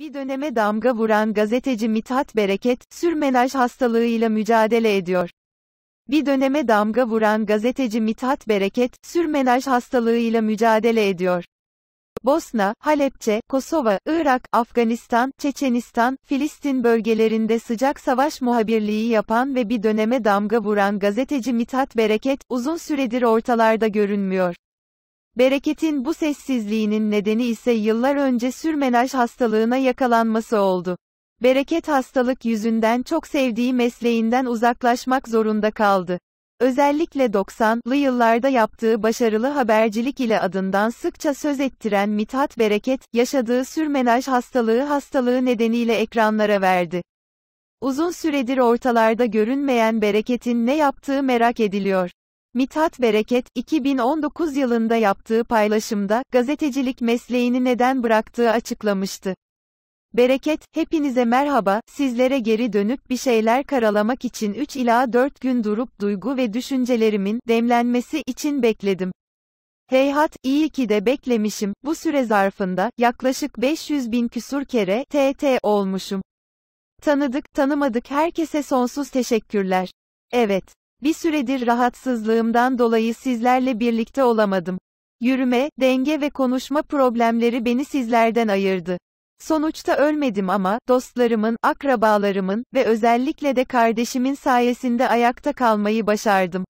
Bir döneme damga vuran gazeteci Mithat Bereket, sürmenaj hastalığıyla mücadele ediyor. Bir döneme damga vuran gazeteci Mithat Bereket, sürmenaj hastalığıyla mücadele ediyor. Bosna, Halepçe, Kosova, Irak, Afganistan, Çeçenistan, Filistin bölgelerinde sıcak savaş muhabirliği yapan ve bir döneme damga vuran gazeteci Mithat Bereket, uzun süredir ortalarda görünmüyor. Bereket'in bu sessizliğinin nedeni ise yıllar önce sürmenaj hastalığına yakalanması oldu. Bereket hastalık yüzünden çok sevdiği mesleğinden uzaklaşmak zorunda kaldı. Özellikle 90'lı yıllarda yaptığı başarılı habercilik ile adından sıkça söz ettiren Mithat Bereket, yaşadığı sürmenaj hastalığı hastalığı nedeniyle ekranlara verdi. Uzun süredir ortalarda görünmeyen Bereket'in ne yaptığı merak ediliyor. Mithat Bereket, 2019 yılında yaptığı paylaşımda, gazetecilik mesleğini neden bıraktığı açıklamıştı. Bereket, hepinize merhaba, sizlere geri dönüp bir şeyler karalamak için 3 ila 4 gün durup duygu ve düşüncelerimin demlenmesi için bekledim. Heyhat, iyi ki de beklemişim, bu süre zarfında, yaklaşık 500 bin küsur kere, TT olmuşum. Tanıdık, tanımadık herkese sonsuz teşekkürler. Evet. Bir süredir rahatsızlığımdan dolayı sizlerle birlikte olamadım. Yürüme, denge ve konuşma problemleri beni sizlerden ayırdı. Sonuçta ölmedim ama, dostlarımın, akrabalarımın ve özellikle de kardeşimin sayesinde ayakta kalmayı başardım.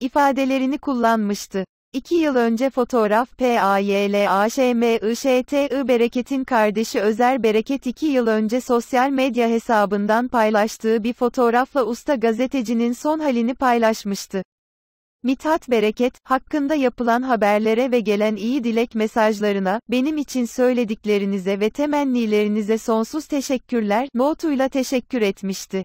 İfadelerini kullanmıştı. İki yıl önce fotoğraf PAYLAŞMIŞTI Bereket'in kardeşi Özer Bereket iki yıl önce sosyal medya hesabından paylaştığı bir fotoğrafla usta gazetecinin son halini paylaşmıştı. Mithat Bereket, hakkında yapılan haberlere ve gelen iyi dilek mesajlarına, benim için söylediklerinize ve temennilerinize sonsuz teşekkürler, notuyla teşekkür etmişti.